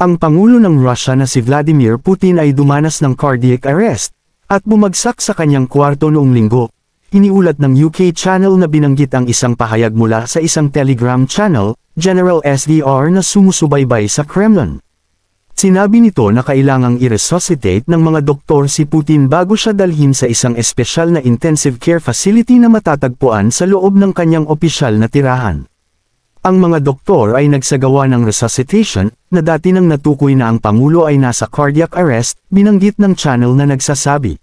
Ang Pangulo ng Russia na si Vladimir Putin ay dumanas ng cardiac arrest at bumagsak sa kanyang kwarto noong linggo. Iniulat ng UK channel na binanggit ang isang pahayag mula sa isang Telegram channel, General SDR na sumusubaybay sa Kremlin. Sinabi nito na kailangang i-resuscitate ng mga doktor si Putin bago siya dalhin sa isang espesyal na intensive care facility na matatagpuan sa loob ng kanyang opisyal na tirahan. Ang mga doktor ay nagsagawa ng resuscitation, na dati nang natukoy na ang Pangulo ay nasa cardiac arrest, binanggit ng channel na nagsasabi.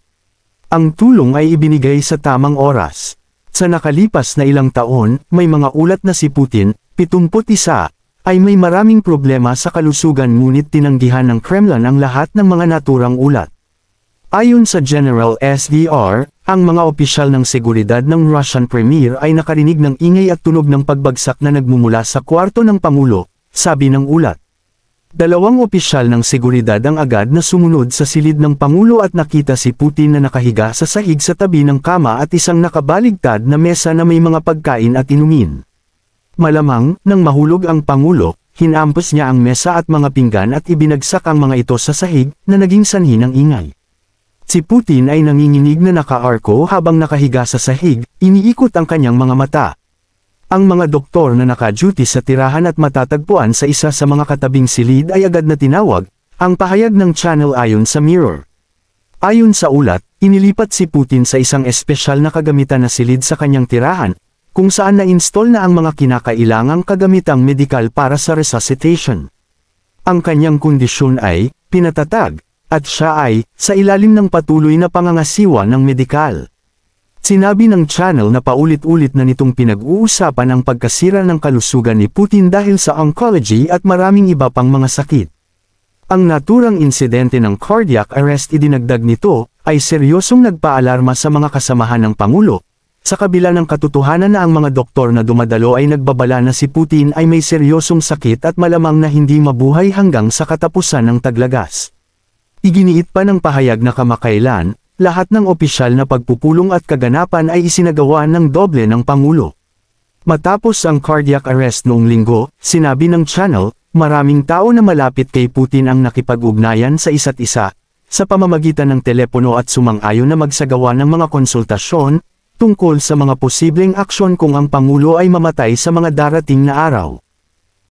Ang tulong ay ibinigay sa tamang oras. Sa nakalipas na ilang taon, may mga ulat na si Putin, 71, ay may maraming problema sa kalusugan ngunit tinanggihan ng Kremlin ang lahat ng mga naturang ulat. Ayon sa General SDR, ang mga opisyal ng seguridad ng Russian Premier ay nakarinig ng ingay at tunog ng pagbagsak na nagmumula sa kwarto ng Pangulo, sabi ng ulat. Dalawang opisyal ng seguridad ang agad na sumunod sa silid ng Pangulo at nakita si Putin na nakahiga sa sahig sa tabi ng kama at isang nakabaligtad na mesa na may mga pagkain at inumin. Malamang, nang mahulog ang Pangulo, hinampas niya ang mesa at mga pinggan at ibinagsak ang mga ito sa sahig na naging sanhi ng ingay. Si Putin ay nanginginig na nakaarko habang nakahiga sa sahig, iniikot ang kanyang mga mata. Ang mga doktor na naka-duty sa tirahan at matatagpuan sa isa sa mga katabing silid ay agad na tinawag, ang pahayag ng channel ayon sa mirror. Ayon sa ulat, inilipat si Putin sa isang espesyal na kagamitan na silid sa kanyang tirahan, kung saan na-install na ang mga kinakailangang kagamitang medikal para sa resuscitation. Ang kanyang kondisyon ay, pinatatag, at siya ay, sa ilalim ng patuloy na pangangasiwa ng medikal. Sinabi ng channel na paulit-ulit na nitong pinag-uusapan ang pagkasira ng kalusugan ni Putin dahil sa oncology at maraming iba pang mga sakit. Ang naturang insidente ng cardiac arrest idinagdag nito ay seryosong nagpaalarma sa mga kasamahan ng Pangulo, sa kabila ng katotohanan na ang mga doktor na dumadalo ay nagbabala na si Putin ay may seryosong sakit at malamang na hindi mabuhay hanggang sa katapusan ng taglagas. Iginiit pa ng pahayag na kamakailan, lahat ng opisyal na pagpupulong at kaganapan ay isinagawa ng doble ng Pangulo. Matapos ang cardiac arrest noong linggo, sinabi ng channel, maraming tao na malapit kay Putin ang nakipag-ugnayan sa isa't isa, sa pamamagitan ng telepono at sumang-ayon na magsagawa ng mga konsultasyon, tungkol sa mga posibleng aksyon kung ang Pangulo ay mamatay sa mga darating na araw.